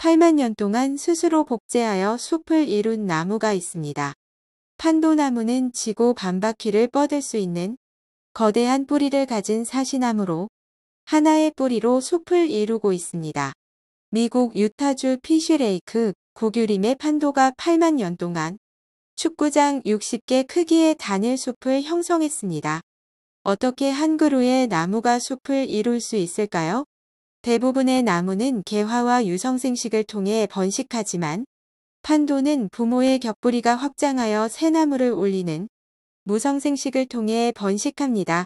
8만 년 동안 스스로 복제하여 숲을 이룬 나무가 있습니다. 판도나무는 지구 반바퀴를 뻗을 수 있는 거대한 뿌리를 가진 사시나무로 하나의 뿌리로 숲을 이루고 있습니다. 미국 유타주 피쉬레이크 고규림의 판도가 8만 년 동안 축구장 60개 크기의 단일 숲을 형성했습니다. 어떻게 한 그루의 나무가 숲을 이룰 수 있을까요? 대부분의 나무는 개화와 유성생식을 통해 번식하지만 판도는 부모의 겹부리가 확장하여 새 나무를 올리는 무성생식을 통해 번식합니다.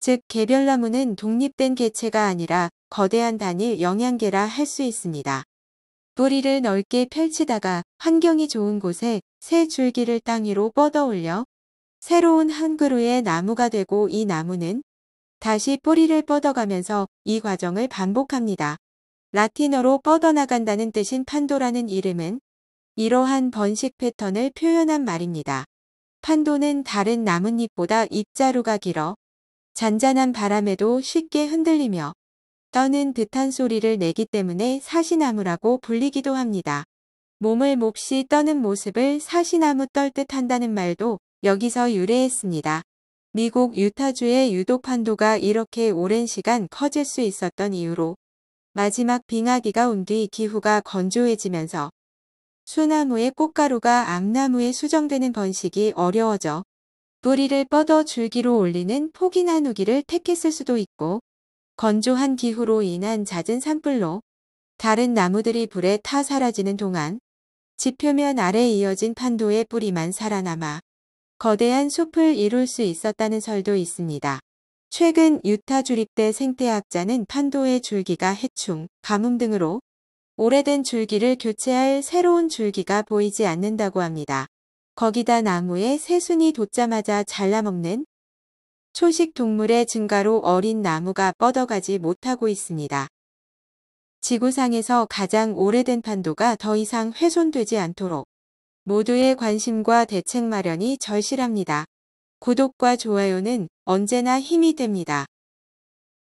즉 개별나무는 독립된 개체가 아니라 거대한 단일 영양계라 할 수 있습니다. 뿌리를 넓게 펼치다가 환경이 좋은 곳에 새 줄기를 땅 위로 뻗어올려 새로운 한 그루의 나무가 되고 이 나무는 다시 뿌리를 뻗어가면서 이 과정을 반복합니다. 라틴어로 뻗어나간다는 뜻인 판도라는 이름은 이러한 번식 패턴을 표현한 말입니다. 판도는 다른 나뭇잎보다 입자루가 길어 잔잔한 바람에도 쉽게 흔들리며 떠는 듯한 소리를 내기 때문에 사시나무라고 불리기도 합니다. 몸을 몹시 떠는 모습을 사시나무 떨듯 한다는 말도 여기서 유래했습니다. 미국 유타주의 유독 판도가 이렇게 오랜 시간 커질 수 있었던 이유로 마지막 빙하기가 온 뒤 기후가 건조해지면서 수나무의 꽃가루가 암나무에 수정되는 번식이 어려워져 뿌리를 뻗어 줄기로 올리는 폭이 나누기를 택했을 수도 있고 건조한 기후로 인한 잦은 산불로 다른 나무들이 불에 타 사라지는 동안 지표면 아래 이어진 판도의 뿌리만 살아남아 거대한 숲을 이룰 수 있었다는 설도 있습니다. 최근 유타 주립대 생태학자는 판도의 줄기가 해충, 가뭄 등으로 오래된 줄기를 교체할 새로운 줄기가 보이지 않는다고 합니다. 거기다 나무에 새순이 돋자마자 잘라먹는 초식 동물의 증가로 어린 나무가 뻗어가지 못하고 있습니다. 지구상에서 가장 오래된 판도가 더 이상 훼손되지 않도록 모두의 관심과 대책 마련이 절실합니다. 구독과 좋아요는 언제나 힘이 됩니다.